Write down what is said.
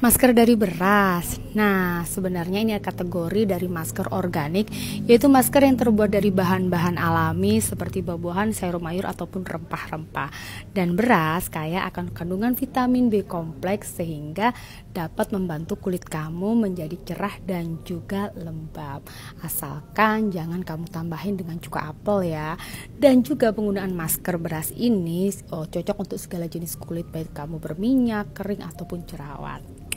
Masker dari beras. Nah, sebenarnya ini kategori dari masker organik, yaitu masker yang terbuat dari bahan-bahan alami seperti buah-buahan, sayur mayur ataupun rempah-rempah. Dan beras kaya akan kandungan vitamin B kompleks sehingga dapat membantu kulit kamu menjadi cerah dan juga lembab. Asalkan jangan kamu tambahin dengan cuka apel ya. Dan juga penggunaan masker beras ini oh, cocok untuk segala jenis kulit baik kamu berminyak, kering ataupun cerawat.